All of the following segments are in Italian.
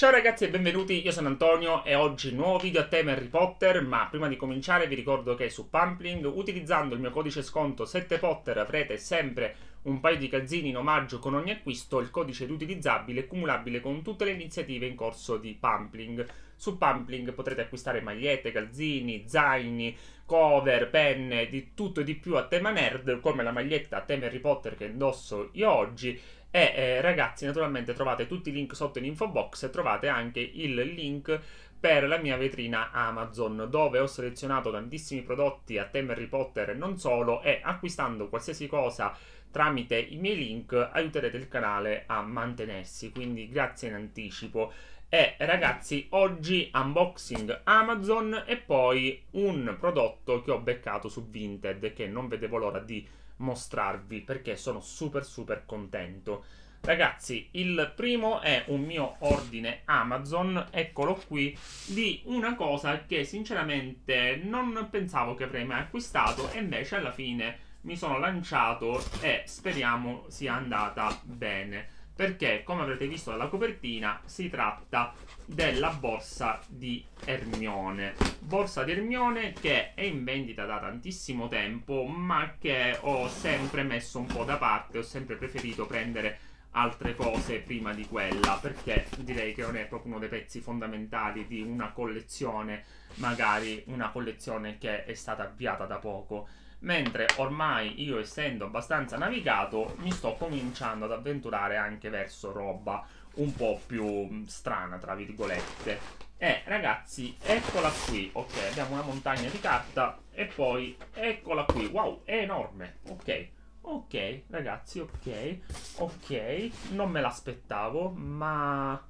Ciao ragazzi e benvenuti, io sono Antonio e oggi nuovo video a tema Harry Potter, ma prima di cominciare vi ricordo che su Pumpling utilizzando il mio codice sconto 7Potter avrete sempre un paio di calzini in omaggio con ogni acquisto, il codice riutilizzabile e cumulabile con tutte le iniziative in corso di Pumpling. Su Pumpling potrete acquistare magliette, calzini, zaini, cover, penne, di tutto e di più a tema nerd, come la maglietta a tema Harry Potter che indosso io oggi. E eh, ragazzi, naturalmente trovate tutti i link sotto in info box e trovate anche il link per la mia vetrina Amazon, dove ho selezionato tantissimi prodotti a tema Harry Potter e non solo, e acquistando qualsiasi cosa tramite i miei link aiuterete il canale a mantenersi, quindi grazie in anticipo. E eh, ragazzi, oggi unboxing Amazon e poi un prodotto che ho beccato su Vinted che non vedevo l'ora di mostrarvi perché sono super super contento. Ragazzi, il primo è un mio ordine Amazon, eccolo qui, di una cosa che sinceramente non pensavo che avrei mai acquistato e invece alla fine mi sono lanciato e speriamo sia andata bene perché come avrete visto dalla copertina si tratta della borsa di Ermione borsa di Ermione che è in vendita da tantissimo tempo ma che ho sempre messo un po' da parte ho sempre preferito prendere altre cose prima di quella perché direi che non è proprio uno dei pezzi fondamentali di una collezione magari una collezione che è stata avviata da poco mentre ormai io essendo abbastanza navigato mi sto cominciando ad avventurare anche verso roba un po' più mm, strana, tra virgolette. Eh, ragazzi, eccola qui. Ok, abbiamo una montagna di carta e poi eccola qui. Wow, è enorme. Ok. Ok, ragazzi, ok. Ok, non me l'aspettavo, ma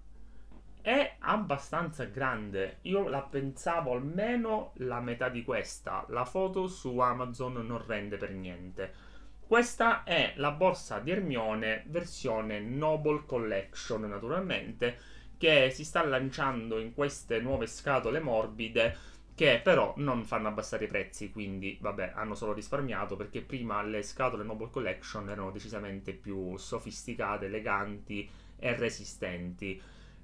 è abbastanza grande. Io la pensavo almeno la metà di questa. La foto su Amazon non rende per niente. Questa è la borsa di Hermione versione Noble Collection, naturalmente, che si sta lanciando in queste nuove scatole morbide che però non fanno abbassare i prezzi, quindi vabbè, hanno solo risparmiato perché prima le scatole Noble Collection erano decisamente più sofisticate, eleganti e resistenti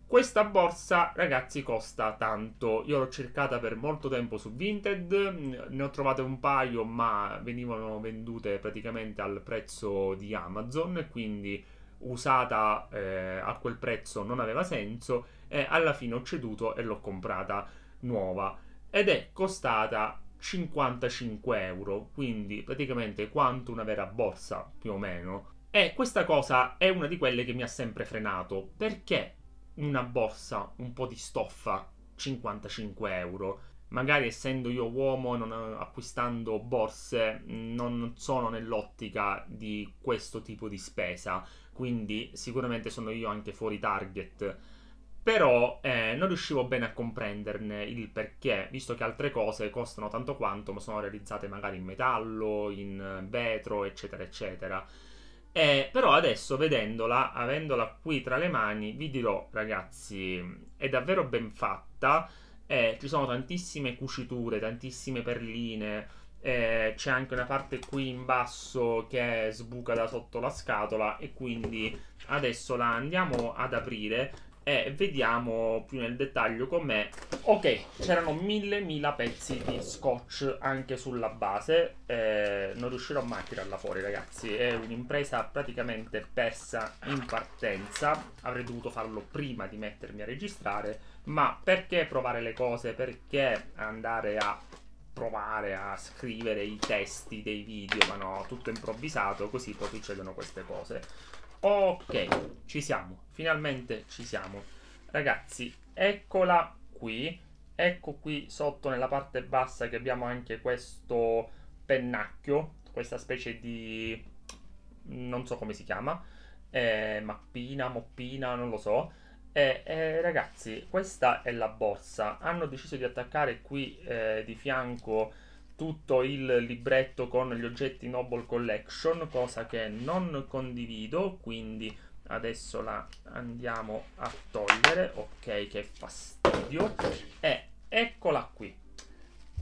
questa borsa, ragazzi, costa tanto. Io l'ho cercata per molto tempo su Vinted, ne ho trovate un paio, ma venivano vendute praticamente al prezzo di Amazon, quindi usata eh, a quel prezzo non aveva senso e alla fine ho ceduto e l'ho comprata nuova ed è costata 55 euro, quindi praticamente quanto una vera borsa più o meno. E questa cosa è una di quelle che mi ha sempre frenato perché una borsa, un po' di stoffa, 55 euro. Magari essendo io uomo, non, eh, acquistando borse, non sono nell'ottica di questo tipo di spesa, quindi sicuramente sono io anche fuori target. Però eh, non riuscivo bene a comprenderne il perché, visto che altre cose costano tanto quanto, ma sono realizzate magari in metallo, in vetro, eccetera, eccetera. Eh, però adesso vedendola, avendola qui tra le mani, vi dirò ragazzi, è davvero ben fatta, eh, ci sono tantissime cuciture, tantissime perline, eh, c'è anche una parte qui in basso che sbuca da sotto la scatola e quindi adesso la andiamo ad aprire e vediamo più nel dettaglio com'è. Ok, c'erano mille mila pezzi di scotch anche sulla base, eh, non riuscirò mai a tirarla fuori ragazzi, è un'impresa praticamente persa in partenza, avrei dovuto farlo prima di mettermi a registrare, ma perché provare le cose, perché andare a provare a scrivere i testi dei video, ma no, tutto improvvisato, così poi succedono queste cose. Ok, ci siamo, finalmente ci siamo. Ragazzi, eccola qui. Ecco qui sotto nella parte bassa che abbiamo anche questo pennacchio, questa specie di... non so come si chiama, eh, mappina, moppina, non lo so. Eh, eh, ragazzi, questa è la borsa. Hanno deciso di attaccare qui eh, di fianco tutto il libretto con gli oggetti Noble Collection, cosa che non condivido, quindi adesso la andiamo a togliere, ok che fastidio, e eccola qui.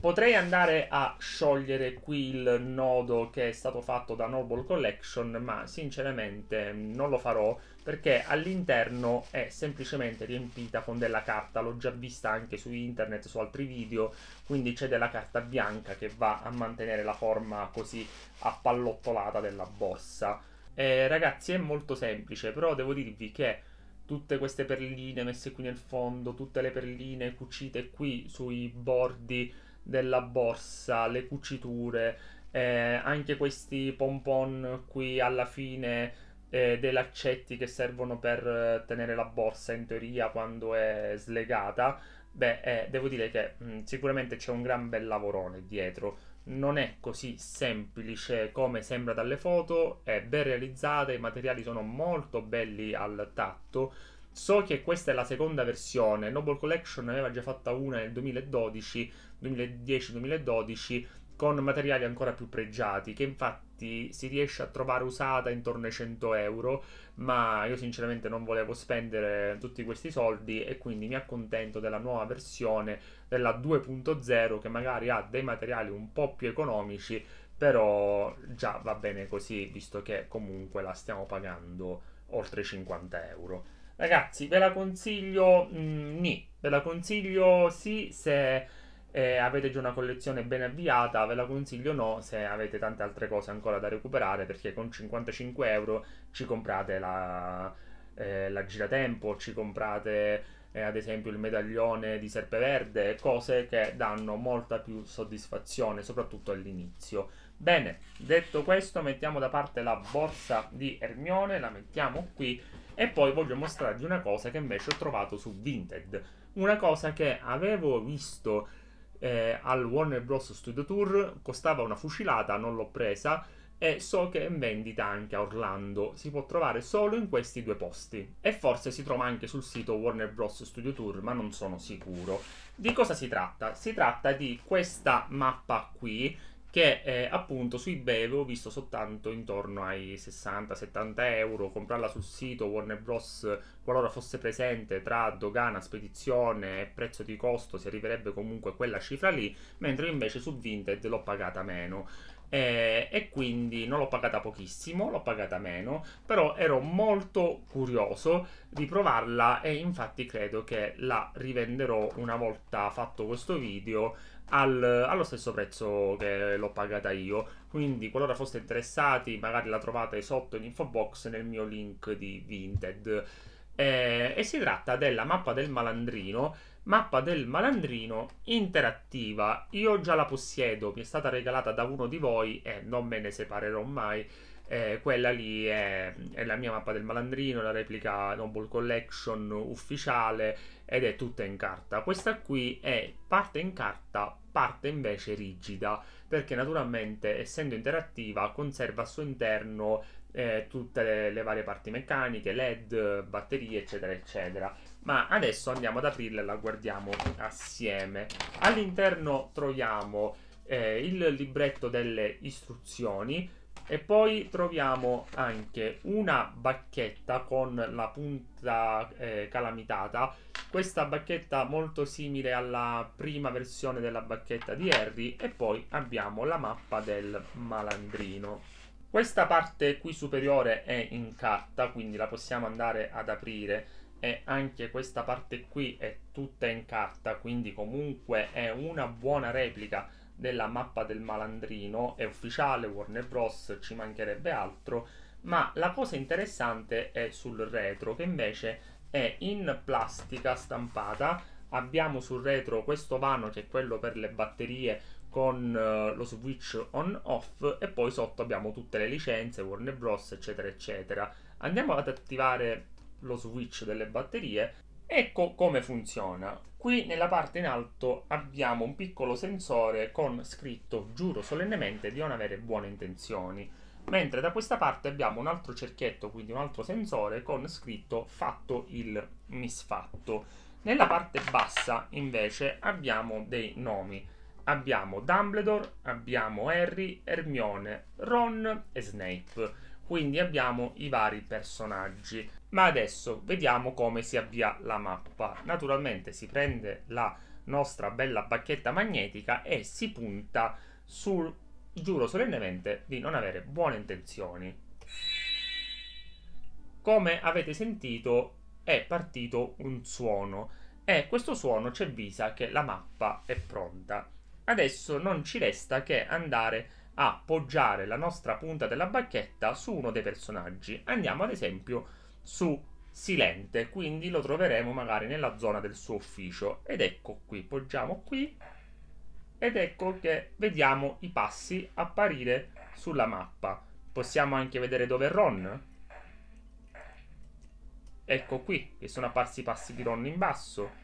Potrei andare a sciogliere qui il nodo che è stato fatto da Noble Collection, ma sinceramente non lo farò perché all'interno è semplicemente riempita con della carta, l'ho già vista anche su internet, su altri video, quindi c'è della carta bianca che va a mantenere la forma così appallottolata della bossa. Eh, ragazzi è molto semplice, però devo dirvi che tutte queste perline messe qui nel fondo, tutte le perline cucite qui sui bordi della borsa, le cuciture, eh, anche questi pompon qui alla fine eh, dei laccetti che servono per eh, tenere la borsa in teoria quando è slegata. Beh, eh, devo dire che mh, mm, sicuramente c'è un gran bel lavorone dietro. Non è così semplice come sembra dalle foto, è ben realizzata, i materiali sono molto belli al tatto So che questa è la seconda versione, Noble Collection ne aveva già fatta una nel 2012, 2010-2012, con materiali ancora più pregiati, che infatti si riesce a trovare usata intorno ai 100 euro, ma io sinceramente non volevo spendere tutti questi soldi e quindi mi accontento della nuova versione della 2.0 che magari ha dei materiali un po' più economici, però già va bene così, visto che comunque la stiamo pagando oltre 50 euro. Ragazzi, ve la consiglio mm, ni, ve la consiglio sì se eh, avete già una collezione ben avviata, ve la consiglio no se avete tante altre cose ancora da recuperare perché con 55 euro ci comprate la, eh, la giratempo, ci comprate eh, ad esempio il medaglione di serpeverde, cose che danno molta più soddisfazione, soprattutto all'inizio. Bene, detto questo, mettiamo da parte la borsa di Ermione, la mettiamo qui e poi voglio mostrarvi una cosa che invece ho trovato su Vinted. Una cosa che avevo visto eh, al Warner Bros. Studio Tour, costava una fucilata, non l'ho presa e so che è in vendita anche a Orlando, si può trovare solo in questi due posti e forse si trova anche sul sito Warner Bros Studio Tour, ma non sono sicuro. Di cosa si tratta? Si tratta di questa mappa qui che eh, appunto su eBay avevo visto soltanto intorno ai 60-70 euro, comprarla sul sito Warner Bros. qualora fosse presente tra dogana, spedizione e prezzo di costo si arriverebbe comunque a quella cifra lì, mentre invece su Vinted l'ho pagata meno e, eh, e quindi non l'ho pagata pochissimo, l'ho pagata meno, però ero molto curioso di provarla e infatti credo che la rivenderò una volta fatto questo video al, allo stesso prezzo che l'ho pagata io. Quindi, qualora foste interessati, magari la trovate sotto in info box nel mio link di Vinted eh, e si tratta della mappa del malandrino, mappa del malandrino interattiva. Io già la possiedo, mi è stata regalata da uno di voi e non me ne separerò mai eh, quella lì è, è, la mia mappa del malandrino, la replica Noble Collection ufficiale ed è tutta in carta. Questa qui è parte in carta, parte invece rigida, perché naturalmente essendo interattiva conserva al suo interno eh, tutte le, le varie parti meccaniche, LED, batterie, eccetera, eccetera. Ma adesso andiamo ad aprirla e la guardiamo assieme. All'interno troviamo eh, il libretto delle istruzioni e poi troviamo anche una bacchetta con la punta eh, calamitata. Questa bacchetta molto simile alla prima versione della bacchetta di Harry. E poi abbiamo la mappa del malandrino. Questa parte qui superiore è in carta, quindi la possiamo andare ad aprire. E anche questa parte qui è tutta in carta, quindi comunque è una buona replica della mappa del malandrino, è ufficiale, Warner Bros. ci mancherebbe altro, ma la cosa interessante è sul retro che invece è in plastica stampata, abbiamo sul retro questo vano che è quello per le batterie con eh, lo switch on off e poi sotto abbiamo tutte le licenze, Warner Bros eccetera eccetera. Andiamo ad attivare lo switch delle batterie Ecco come funziona. Qui nella parte in alto abbiamo un piccolo sensore con scritto giuro solennemente di non avere buone intenzioni, mentre da questa parte abbiamo un altro cerchietto, quindi un altro sensore con scritto fatto il misfatto. Nella parte bassa invece abbiamo dei nomi. Abbiamo Dumbledore, abbiamo Harry, Hermione, Ron e Snape. Quindi abbiamo i vari personaggi. Ma adesso vediamo come si avvia la mappa. Naturalmente si prende la nostra bella bacchetta magnetica e si punta sul giuro solennemente di non avere buone intenzioni. Come avete sentito è partito un suono e questo suono ci avvisa che la mappa è pronta. Adesso non ci resta che andare a poggiare la nostra punta della bacchetta su uno dei personaggi. Andiamo ad esempio su silente, quindi lo troveremo magari nella zona del suo ufficio. Ed ecco qui, poggiamo qui ed ecco che vediamo i passi apparire sulla mappa. Possiamo anche vedere dove è Ron. Ecco qui, che sono apparsi i passi di Ron in basso.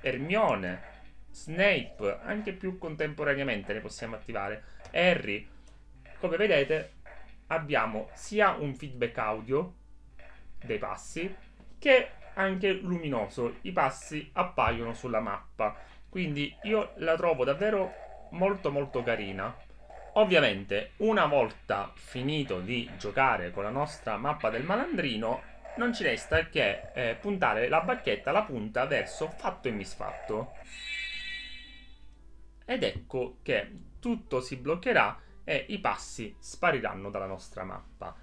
Hermione, Snape, anche più contemporaneamente ne possiamo attivare. Harry, come vedete abbiamo sia un feedback audio dei passi che anche luminoso. I passi appaiono sulla mappa. Quindi io la trovo davvero molto molto carina. Ovviamente, una volta finito di giocare con la nostra mappa del malandrino, non ci resta che eh, puntare la bacchetta, la punta verso fatto e misfatto. Ed ecco che tutto si bloccherà e i passi spariranno dalla nostra mappa.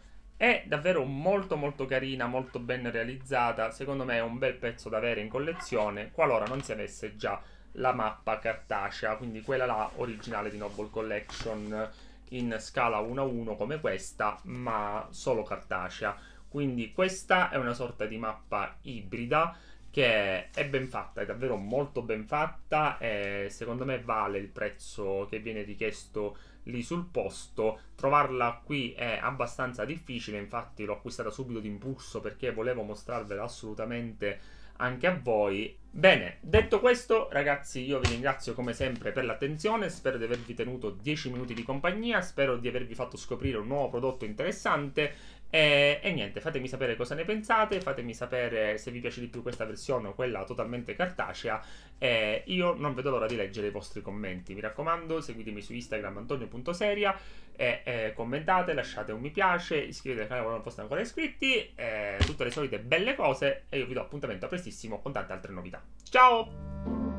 È davvero molto molto carina, molto ben realizzata, secondo me è un bel pezzo da avere in collezione, qualora non si avesse già la mappa cartacea, quindi quella là originale di Noble Collection in scala 1 a 1 come questa, ma solo cartacea. Quindi questa è una sorta di mappa ibrida che è ben fatta, è davvero molto ben fatta e secondo me vale il prezzo che viene richiesto lì sul posto. Trovarla qui è abbastanza difficile, infatti l'ho acquistata subito d'impulso perché volevo mostrarvela assolutamente anche a voi. Bene, detto questo, ragazzi, io vi ringrazio come sempre per l'attenzione, spero di avervi tenuto 10 minuti di compagnia, spero di avervi fatto scoprire un nuovo prodotto interessante e, e, niente, fatemi sapere cosa ne pensate, fatemi sapere se vi piace di più questa versione o quella totalmente cartacea e eh, io non vedo l'ora di leggere i vostri commenti. Mi raccomando, seguitemi su Instagram antonio.seria e, eh, e eh, commentate, lasciate un mi piace, iscrivetevi al canale se non foste ancora iscritti, tutte le solite belle cose e io vi do appuntamento prestissimo con tante altre novità. Ciao!